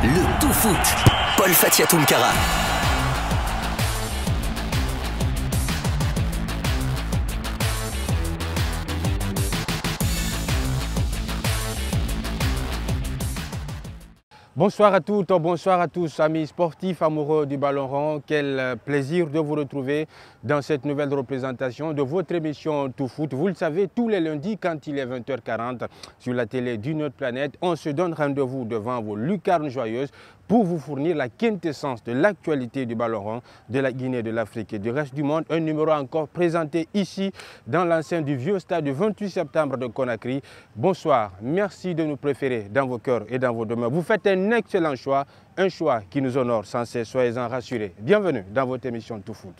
Le tout foot. Paul Kara. Bonsoir à toutes, bonsoir à tous, amis sportifs, amoureux du ballon rond. Quel plaisir de vous retrouver dans cette nouvelle représentation de votre émission Tout Foot. Vous le savez, tous les lundis, quand il est 20h40 sur la télé d'une autre planète, on se donne rendez-vous devant vos lucarnes joyeuses pour vous fournir la quintessence de l'actualité du ballon rond de la Guinée, de l'Afrique et du reste du monde. Un numéro encore présenté ici dans l'enceinte du vieux stade du 28 septembre de Conakry. Bonsoir, merci de nous préférer dans vos cœurs et dans vos demeures. Vous faites un excellent choix, un choix qui nous honore sans cesse, soyez-en rassurés. Bienvenue dans votre émission Tout Foot.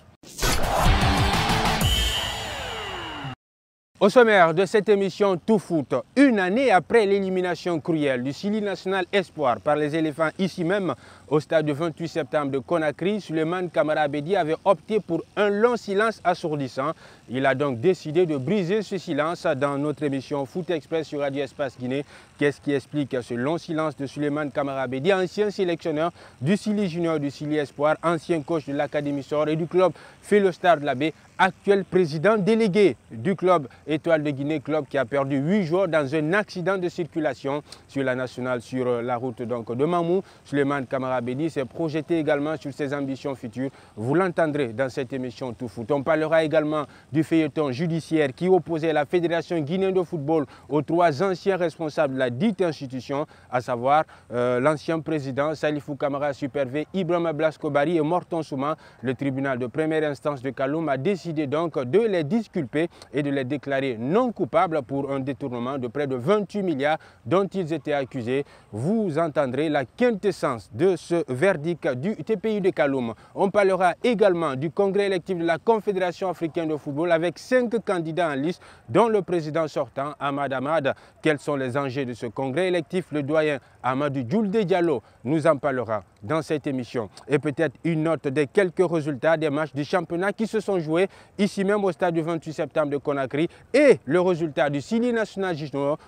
Au sommaire de cette émission Tout Foot, une année après l'élimination cruelle du Sili National Espoir par les éléphants ici même au stade du 28 septembre de Conakry, Suleiman Kamarabedi avait opté pour un long silence assourdissant. Il a donc décidé de briser ce silence dans notre émission Foot Express sur Radio Espace Guinée. Qu'est-ce qui explique ce long silence de Suleiman Kamarabedi, ancien sélectionneur du Sili Junior du Sili Espoir, ancien coach de l'Académie Sort et du club Philostar de la Baie, actuel président délégué du club Étoile de Guinée, club qui a perdu 8 jours dans un accident de circulation sur la nationale, sur euh, la route donc de Mamou. Suleiman Kamara Bedi s'est projeté également sur ses ambitions futures. Vous l'entendrez dans cette émission Tout Foot. On parlera également du feuilleton judiciaire qui opposait la Fédération guinéenne de football aux trois anciens responsables de la dite institution, à savoir euh, l'ancien président Salifou Kamara Supervé, Ibrahim Barry et Morton Souma. Le tribunal de première instance de Kaloum a décidé donc de les disculper et de les déclarer non coupables pour un détournement de près de 28 milliards dont ils étaient accusés. Vous entendrez la quintessence de ce verdict du TPI de Kaloum. On parlera également du congrès électif de la Confédération africaine de football avec cinq candidats en liste, dont le président sortant, Ahmad Ahmad. Quels sont les enjeux de ce congrès électif Le doyen Amadou de Diallo nous en parlera dans cette émission. Et peut-être une note des quelques résultats des matchs du championnat qui se sont joués ici même au stade du 28 septembre de Conakry et le résultat du Sini National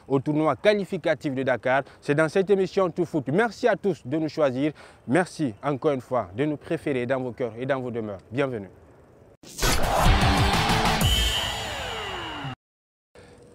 au tournoi qualificatif de Dakar. C'est dans cette émission Tout Foot. Merci à tous de nous choisir. Merci encore une fois de nous préférer dans vos cœurs et dans vos demeures. Bienvenue.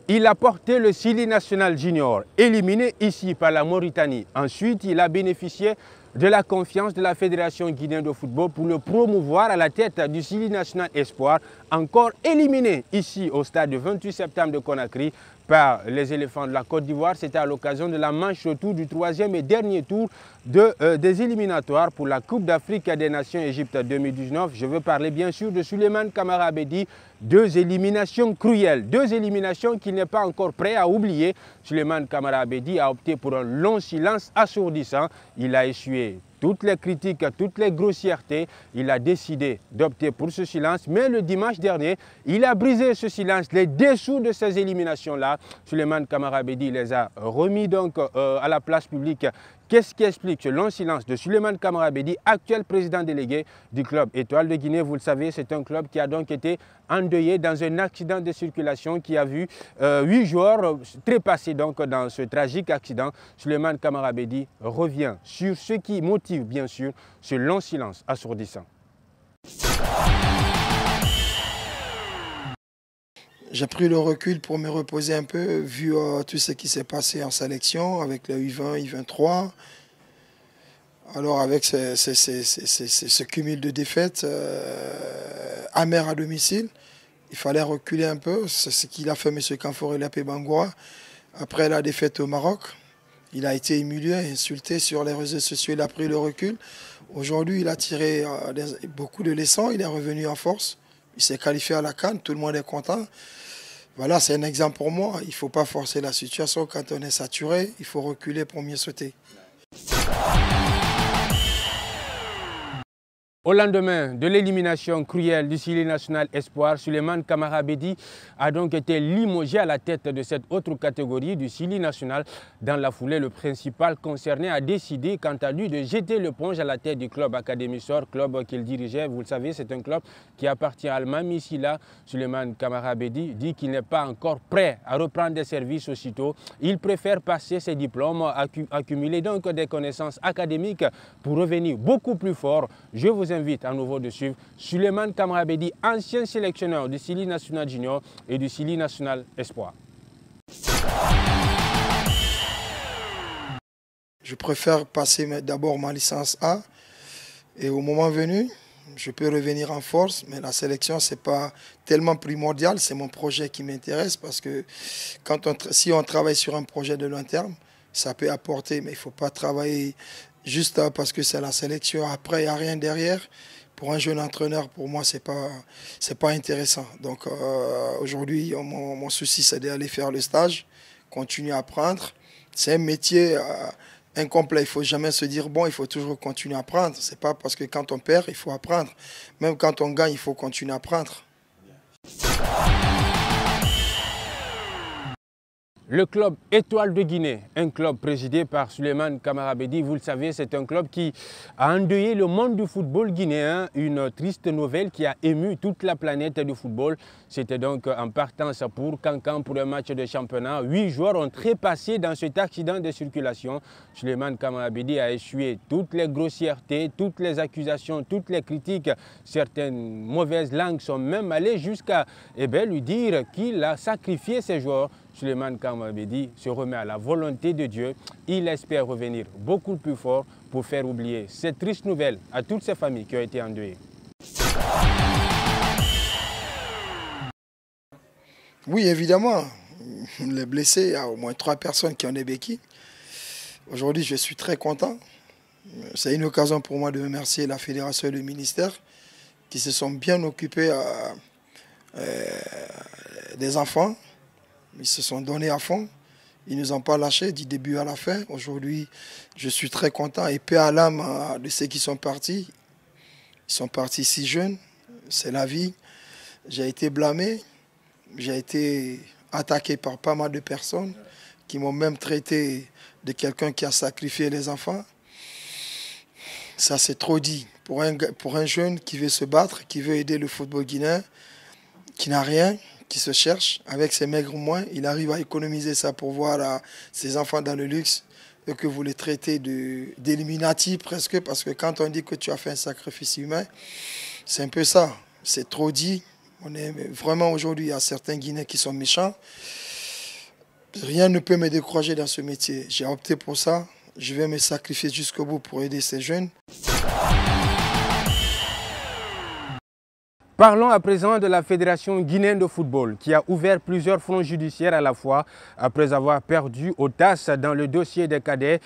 Il a porté le Sili National Junior, éliminé ici par la Mauritanie. Ensuite, il a bénéficié de la confiance de la Fédération guinéenne de football pour le promouvoir à la tête du Sili National Espoir, encore éliminé ici au stade du 28 septembre de Conakry par les éléphants de la Côte d'Ivoire. C'était à l'occasion de la manche autour du troisième et dernier tour euh, des éliminatoires pour la Coupe d'Afrique des Nations Égypte 2019. Je veux parler bien sûr de Suleiman Kamara bedi deux éliminations cruelles, deux éliminations qu'il n'est pas encore prêt à oublier. Suleiman Kamara bedi a opté pour un long silence assourdissant. Il a essuyé toutes les critiques, toutes les grossièretés, il a décidé d'opter pour ce silence. Mais le dimanche dernier, il a brisé ce silence, les dessous de ces éliminations-là. Suleiman Bedi les a remis donc euh, à la place publique Qu'est-ce qui explique ce long silence de Suleiman Kamarabedi, actuel président délégué du club Étoile de Guinée Vous le savez, c'est un club qui a donc été endeuillé dans un accident de circulation qui a vu euh, huit joueurs trépasser donc dans ce tragique accident. Suleiman Kamarabedi revient sur ce qui motive bien sûr ce long silence assourdissant. J'ai pris le recul pour me reposer un peu, vu euh, tout ce qui s'est passé en sélection avec le U20, U23. Alors avec ce, cumul de défaites, euh, amères à domicile, il fallait reculer un peu. C'est ce qu'il a fait M. Canfor et la Bangoua. Après la défaite au Maroc, il a été humilié, insulté sur les réseaux sociaux, il a pris le recul. Aujourd'hui, il a tiré euh, beaucoup de leçons, il est revenu en force, il s'est qualifié à la Cannes, tout le monde est content. Voilà, c'est un exemple pour moi. Il ne faut pas forcer la situation. Quand on est saturé, il faut reculer pour mieux sauter. Au lendemain de l'élimination cruelle du Sili National Espoir, Suleiman Kamarabedi a donc été limogé à la tête de cette autre catégorie du Sili National. Dans la foulée, le principal concerné a décidé, quant à lui, de jeter l'éponge à la tête du club Académisor, club qu'il dirigeait. Vous le savez, c'est un club qui appartient à Allemagne. Ici, là, Suleiman Kamarabedi dit qu'il n'est pas encore prêt à reprendre des services aussitôt. Il préfère passer ses diplômes, accumuler donc des connaissances académiques pour revenir beaucoup plus fort. Je invite à nouveau de suivre Suleiman Kamrabedi, ancien sélectionneur du Sili National Junior et du Sili National Espoir. Je préfère passer d'abord ma licence A et au moment venu, je peux revenir en force, mais la sélection, ce n'est pas tellement primordial. C'est mon projet qui m'intéresse parce que quand si on travaille sur un projet de long terme, ça peut apporter, mais il ne faut pas travailler juste parce que c'est la sélection. Après, il n'y a rien derrière. Pour un jeune entraîneur, pour moi, ce n'est pas, pas intéressant. Donc euh, aujourd'hui, mon, souci, c'est d'aller faire le stage, continuer à apprendre. C'est un métier euh, incomplet. Il ne faut jamais se dire, bon, il faut toujours continuer à apprendre. Ce n'est pas parce que quand on perd, il faut apprendre. Même quand on gagne, il faut continuer à apprendre. Le club Étoile de Guinée, un club présidé par Suleymane Kamarabedi, vous le savez, c'est un club qui a endeuillé le monde du football guinéen, une triste nouvelle qui a ému toute la planète du football. C'était donc en partance pour Cancan pour un match de championnat. Huit joueurs ont trépassé dans cet accident de circulation. Suleymane Kamarabedi a essuyé toutes les grossièretés, toutes les accusations, toutes les critiques. Certaines mauvaises langues sont même allées jusqu'à eh ben, lui dire qu'il a sacrifié ses joueurs Suleiman Kamabedi se remet à la volonté de Dieu. Il espère revenir beaucoup plus fort pour faire oublier cette triste nouvelle à toutes ces familles qui ont été endeuillées. Oui, évidemment. Les blessés, il y a au moins trois personnes qui ont été béquilles. Aujourd'hui, je suis très content. C'est une occasion pour moi de remercier la fédération et le ministère qui se sont bien occupés euh, euh, des enfants ils se sont donnés à fond. Ils ne nous ont pas lâchés du début à la fin. Aujourd'hui, je suis très content et paix à l'âme euh, de ceux qui sont partis. Ils sont partis si jeunes. C'est la vie. J'ai été blâmé. J'ai été attaqué par pas mal de personnes qui m'ont même traité de quelqu'un qui a sacrifié les enfants. Ça, c'est trop dit. Pour un, pour un jeune qui veut se battre, qui veut aider le football guinéen, qui n'a rien, qui se cherche. Avec ses maigres moyens, il arrive à économiser ça pour voir à euh, ses enfants dans le luxe et que vous les traitez d'éliminati presque, parce que quand on dit que tu as fait un sacrifice humain, c'est un peu ça. C'est trop dit. On est vraiment aujourd'hui, il y a certains Guinéens qui sont méchants. Rien ne peut me décourager dans ce métier. J'ai opté pour ça. Je vais me sacrifier jusqu'au bout pour aider ces jeunes. Parlons à présent de la Fédération guinéenne de football qui a ouvert plusieurs fronts judiciaires à la fois après avoir perdu aux tasses dans le dossier des cadets.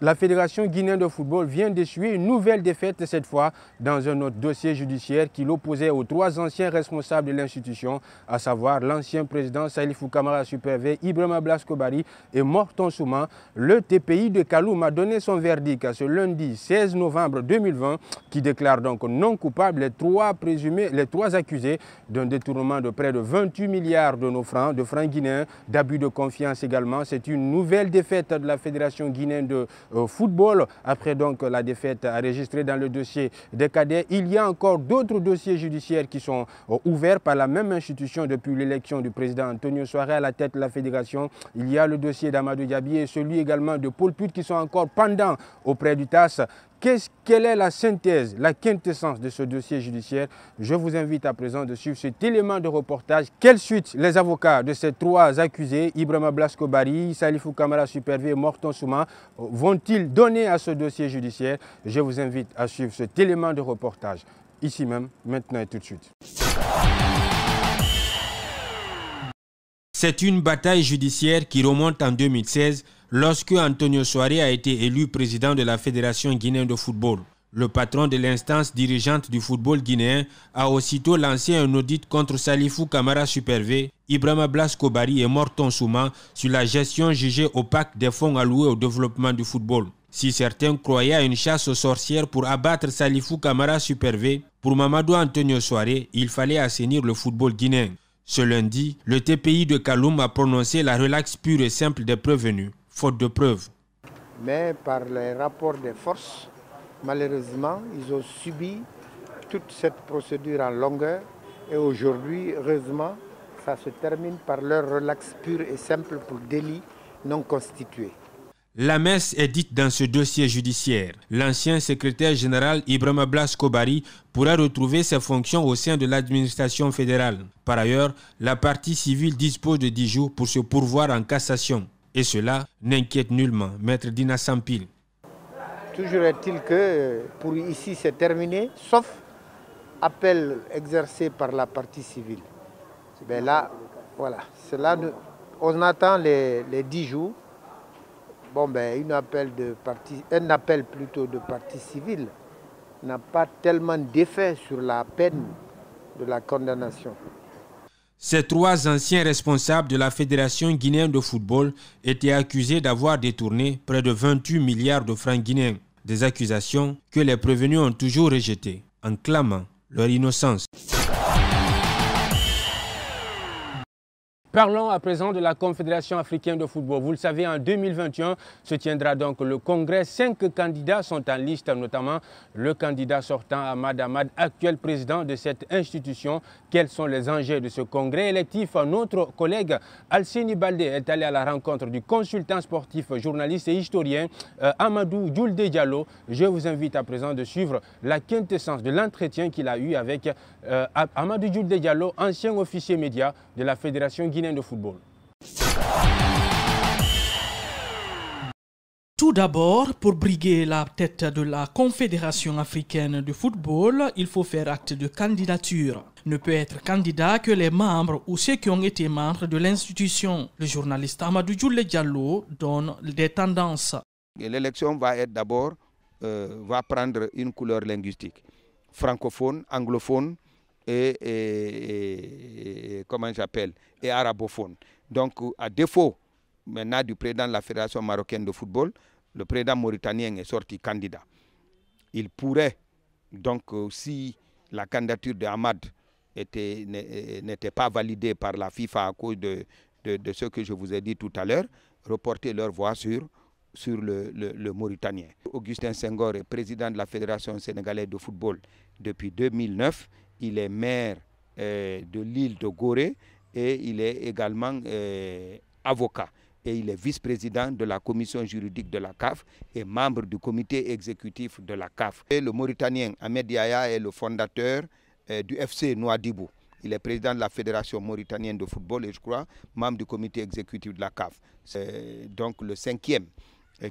la Fédération guinéenne de football vient d'essuyer une nouvelle défaite cette fois dans un autre dossier judiciaire qui l'opposait aux trois anciens responsables de l'institution, à savoir l'ancien président Salifou Kamara Supervé, Ibrahima Kobari et Morton Souma. Le TPI de Kaloum a donné son verdict ce lundi 16 novembre 2020 qui déclare donc non coupable les trois présumés les trois accusés d'un détournement de près de 28 milliards de nos francs, de francs guinéens, d'abus de confiance également. C'est une nouvelle défaite de la Fédération guinéenne de euh, football après donc la défaite enregistrée dans le dossier des cadets. Il y a encore d'autres dossiers judiciaires qui sont euh, ouverts par la même institution depuis l'élection du président Antonio Soare à la tête de la Fédération. Il y a le dossier d'Amadou Diaby et celui également de Paul Put qui sont encore pendants auprès du TAS quelle est la synthèse, la quintessence de ce dossier judiciaire Je vous invite à présent de suivre cet élément de reportage. Quelle suite les avocats de ces trois accusés, Ibrahima Bari, Salifou Kamara Supervé et Morton Souma, vont-ils donner à ce dossier judiciaire Je vous invite à suivre cet élément de reportage, ici même, maintenant et tout de suite. C'est une bataille judiciaire qui remonte en 2016 Lorsque Antonio Soare a été élu président de la Fédération guinéenne de football, le patron de l'instance dirigeante du football guinéen a aussitôt lancé un audit contre Salifou Kamara Supervé, Ibrahim Blas Kobari et Morton Souma sur la gestion jugée opaque des fonds alloués au développement du football. Si certains croyaient à une chasse aux sorcières pour abattre Salifou Kamara Supervé, pour Mamadou Antonio Soare, il fallait assainir le football guinéen. Ce lundi, le TPI de Kaloum a prononcé la relaxe pure et simple des prévenus faute de preuves. Mais par les rapports des forces, malheureusement, ils ont subi toute cette procédure en longueur. Et aujourd'hui, heureusement, ça se termine par leur relax pur et simple pour délit non constitué. La messe est dite dans ce dossier judiciaire. L'ancien secrétaire général Ibrahim Blas Kobari pourra retrouver ses fonctions au sein de l'administration fédérale. Par ailleurs, la partie civile dispose de 10 jours pour se pourvoir en cassation. Et cela n'inquiète nullement Maître Dina Sampil. Toujours est-il que pour ici c'est terminé, sauf appel exercé par la partie civile. Ben là, voilà, cela on attend les, dix jours. Bon, ben, un appel plutôt de partie civile n'a pas tellement d'effet sur la peine de la condamnation. Ces trois anciens responsables de la Fédération guinéenne de football étaient accusés d'avoir détourné près de 28 milliards de francs guinéens, des accusations que les prévenus ont toujours rejetées en clamant leur innocence. Parlons à présent de la Confédération africaine de football. Vous le savez, en 2021 se tiendra donc le congrès. Cinq candidats sont en liste, notamment le candidat sortant Ahmad Ahmad, actuel président de cette institution. Quels sont les enjeux de ce congrès électif Notre collègue Alcini Baldé est allé à la rencontre du consultant sportif, journaliste et historien euh, Amadou Diallo. Je vous invite à présent de suivre la quintessence de l'entretien qu'il a eu avec euh, Amadou Djoulde Diallo, ancien officier média de la Fédération de football. Tout d'abord, pour briguer la tête de la Confédération africaine de football, il faut faire acte de candidature. Ne peut être candidat que les membres ou ceux qui ont été membres de l'institution. Le journaliste Amadou Djoule Diallo donne des tendances. L'élection va être d'abord, euh, va prendre une couleur linguistique. Francophone, anglophone, et, comment j'appelle, et arabophone. Donc, à défaut maintenant du président de la Fédération marocaine de football, le président mauritanien est sorti candidat. Il pourrait, donc, euh, si la candidature de Ahmad euh, n'était pas validée par la FIFA à cause de, ce que je vous ai dit tout à l'heure, reporter leur voix sur, le, le, Mauritanien. Augustin Senghor est président de la Fédération sénégalaise de football depuis 2009 il est maire euh, de l'île de Gorée et il est également euh, avocat. Et il est vice-président de la commission juridique de la CAF et membre du comité exécutif de la CAF. Et le Mauritanien Ahmed Yaya est le fondateur euh, du FC Noadibou. Il est président de la Fédération mauritanienne de football et je crois membre du comité exécutif de la CAF. C'est donc le cinquième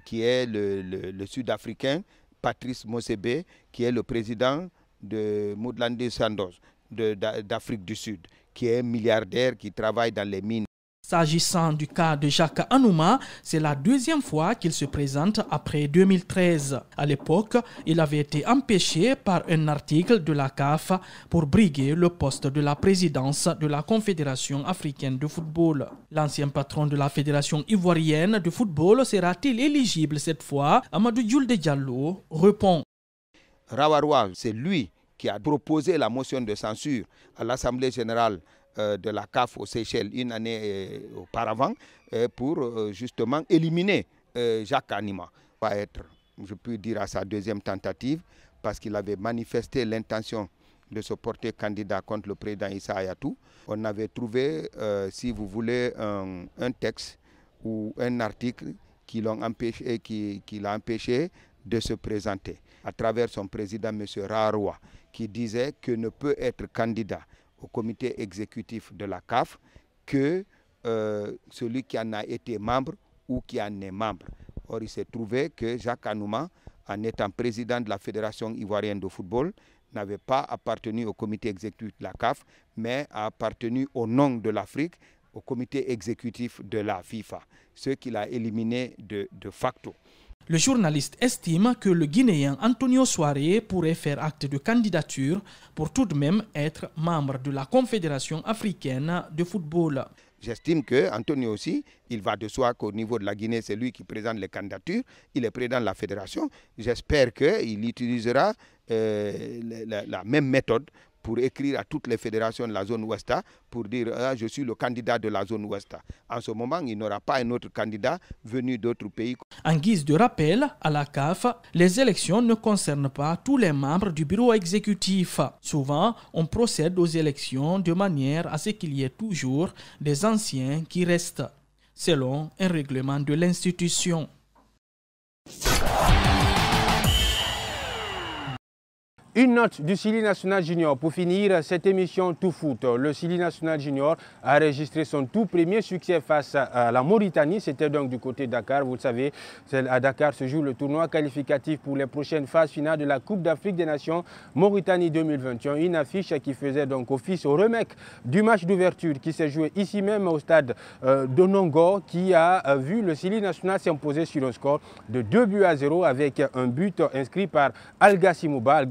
qui est le, sud-africain Patrice Mosebe qui est le président de Moudlandé Sandos d'Afrique du Sud, qui est un milliardaire qui travaille dans les mines. S'agissant du cas de Jacques Anouma, c'est la deuxième fois qu'il se présente après 2013. À l'époque, il avait été empêché par un article de la CAF pour briguer le poste de la présidence de la Confédération africaine de football. L'ancien patron de la Fédération ivoirienne de football sera-t-il éligible cette fois Amadou Diallo répond. Rawarwa, c'est lui qui a proposé la motion de censure à l'Assemblée générale euh, de la CAF aux Seychelles une année euh, auparavant euh, pour justement éliminer Jacques Anima. Va être, je peux dire, à sa deuxième tentative parce qu'il avait manifesté l'intention de se porter candidat contre le président Issa Ayatou. On avait trouvé, si vous voulez, un, texte ou un article qui empêché, qui l'a empêché de se présenter à travers son président, M. Raroua, qui disait que ne peut être candidat au comité exécutif de la CAF que euh, celui qui en a été membre ou qui en est membre. Or, il s'est trouvé que Jacques Anouma, en étant président de la Fédération ivoirienne de football, n'avait pas appartenu au comité exécutif de la CAF, mais a appartenu au nom de l'Afrique au comité exécutif de la FIFA, ce qu'il a éliminé de facto. Le journaliste estime que le Guinéen Antonio Soare pourrait faire acte de candidature pour tout de même être membre de la Confédération africaine de football. J'estime que Antonio aussi, il va de soi qu'au niveau de la Guinée, c'est lui qui présente les candidatures, il est président de la fédération. J'espère qu'il utilisera euh, la, la, même méthode pour écrire à toutes les fédérations de la zone ouest hein, pour dire ah, je suis le candidat de la zone ouest. En ce moment, il n'y aura pas un autre candidat venu d'autres pays. En guise de rappel, à la CAF, les élections ne concernent pas tous les membres du bureau exécutif. Souvent, on procède aux élections de manière à ce qu'il y ait toujours des anciens qui restent, selon un règlement de l'institution. Une note du Sili National Junior pour finir cette émission Tout Foot. Le Sili National Junior a enregistré son tout premier succès face à la Mauritanie. C'était donc du côté de Dakar. Vous le savez, à Dakar se joue le tournoi qualificatif pour les prochaines phases finales de la Coupe d'Afrique des Nations Mauritanie 2021. Une affiche qui faisait donc office au remake du match d'ouverture qui s'est joué ici même au stade euh, de Nongo qui a euh, vu le Sili National s'imposer sur un score de 2 buts à 0 avec un but inscrit par Al Al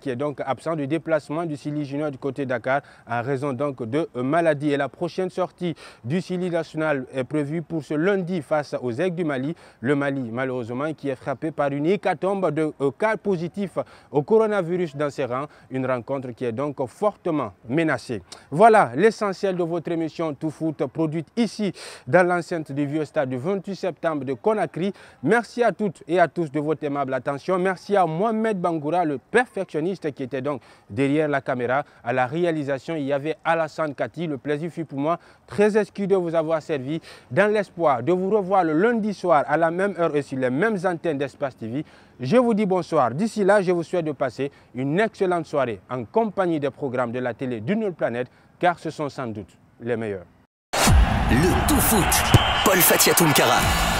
qui est donc absent du déplacement du Sili Junior du côté Dakar à raison donc de maladie. Et la prochaine sortie du Sili National est prévue pour ce lundi face aux aigles du Mali. Le Mali, malheureusement, qui est frappé par une hécatombe de euh, cas positifs au coronavirus dans ses rangs. Une rencontre qui est donc fortement menacée. Voilà l'essentiel de votre émission Tout Foot produite ici dans l'enceinte du Vieux Stade du 28 septembre de Conakry. Merci à toutes et à tous de votre aimable attention. Merci à Mohamed Bangoura, le perfect qui était donc derrière la caméra. À la réalisation, il y avait Alassane Kati. Le plaisir fut pour moi très exquis de vous avoir servi dans l'espoir de vous revoir le lundi soir à la même heure et sur les mêmes antennes d'Espace TV. Je vous dis bonsoir. D'ici là, je vous souhaite de passer une excellente soirée en compagnie des programmes de la télé d'une autre planète, car ce sont sans doute les meilleurs. Le tout foot, Paul